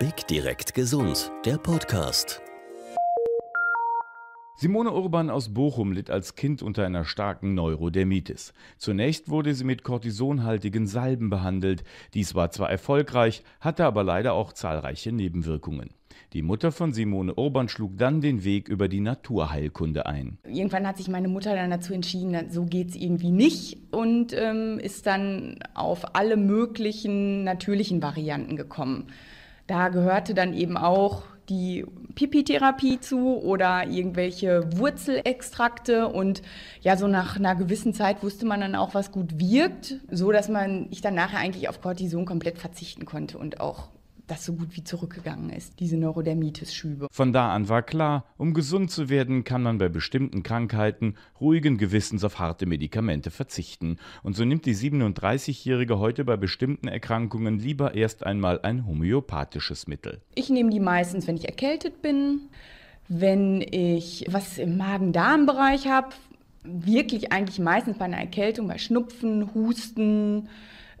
Big Direkt Gesund, der Podcast. Simone Urban aus Bochum litt als Kind unter einer starken Neurodermitis. Zunächst wurde sie mit kortisonhaltigen Salben behandelt. Dies war zwar erfolgreich, hatte aber leider auch zahlreiche Nebenwirkungen. Die Mutter von Simone Urban schlug dann den Weg über die Naturheilkunde ein. Irgendwann hat sich meine Mutter dann dazu entschieden, so geht es irgendwie nicht und ähm, ist dann auf alle möglichen natürlichen Varianten gekommen. Da gehörte dann eben auch die Pipi-Therapie zu oder irgendwelche Wurzelextrakte und ja, so nach einer gewissen Zeit wusste man dann auch, was gut wirkt, so dass man ich dann nachher eigentlich auf Cortison komplett verzichten konnte und auch das so gut wie zurückgegangen ist, diese Neurodermitis-Schübe. Von da an war klar, um gesund zu werden, kann man bei bestimmten Krankheiten ruhigen Gewissens auf harte Medikamente verzichten. Und so nimmt die 37-Jährige heute bei bestimmten Erkrankungen lieber erst einmal ein homöopathisches Mittel. Ich nehme die meistens, wenn ich erkältet bin, wenn ich was im Magen-Darm-Bereich habe, wirklich eigentlich meistens bei einer Erkältung, bei Schnupfen, Husten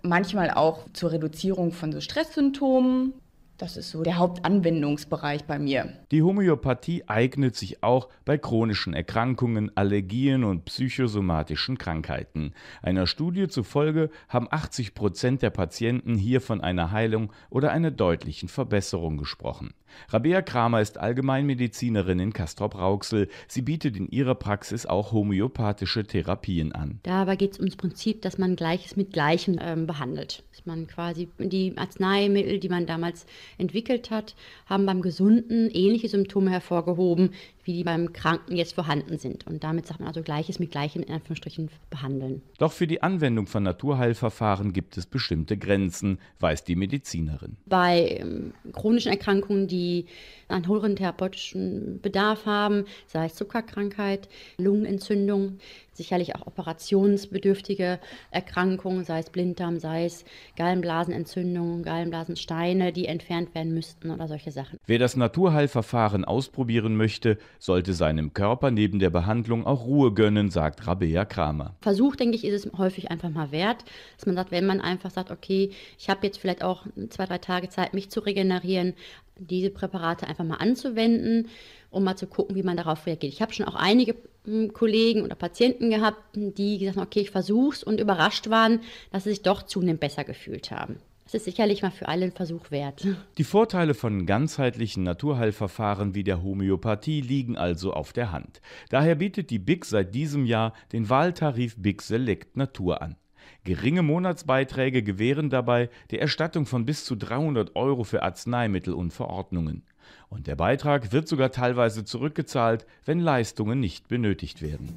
manchmal auch zur Reduzierung von so Stresssymptomen. Das ist so der Hauptanwendungsbereich bei mir. Die Homöopathie eignet sich auch bei chronischen Erkrankungen, Allergien und psychosomatischen Krankheiten. Einer Studie zufolge haben 80 Prozent der Patienten hier von einer Heilung oder einer deutlichen Verbesserung gesprochen. Rabea Kramer ist Allgemeinmedizinerin in kastrop rauxel Sie bietet in ihrer Praxis auch homöopathische Therapien an. Dabei geht es ums Prinzip, dass man Gleiches mit Gleichem ähm, behandelt. Dass man quasi die Arzneimittel, die man damals entwickelt hat, haben beim Gesunden ähnliche Symptome hervorgehoben, wie die beim Kranken jetzt vorhanden sind. Und damit sagt man also Gleiches mit Gleichem in Anführungsstrichen behandeln. Doch für die Anwendung von Naturheilverfahren gibt es bestimmte Grenzen, weiß die Medizinerin. Bei ähm, chronischen Erkrankungen, die einen höheren therapeutischen Bedarf haben, sei es Zuckerkrankheit, Lungenentzündung, sicherlich auch operationsbedürftige Erkrankungen, sei es Blinddarm, sei es Gallenblasenentzündungen, Gallenblasensteine, die entfernt werden müssten oder solche Sachen. Wer das Naturheilverfahren ausprobieren möchte, sollte seinem Körper neben der Behandlung auch Ruhe gönnen, sagt Rabea Kramer. Versuch, denke ich, ist es häufig einfach mal wert, dass man sagt, wenn man einfach sagt, okay, ich habe jetzt vielleicht auch zwei, drei Tage Zeit, mich zu regenerieren, diese Präparate einfach mal anzuwenden, um mal zu gucken, wie man darauf reagiert. Ich habe schon auch einige hm, Kollegen oder Patienten gehabt, die gesagt haben, okay, ich versuch's und überrascht waren, dass sie sich doch zunehmend besser gefühlt haben. Es ist sicherlich mal für alle ein Versuch wert. Die Vorteile von ganzheitlichen Naturheilverfahren wie der Homöopathie liegen also auf der Hand. Daher bietet die BIC seit diesem Jahr den Wahltarif BIC Select Natur an. Geringe Monatsbeiträge gewähren dabei die Erstattung von bis zu 300 Euro für Arzneimittel und Verordnungen. Und der Beitrag wird sogar teilweise zurückgezahlt, wenn Leistungen nicht benötigt werden.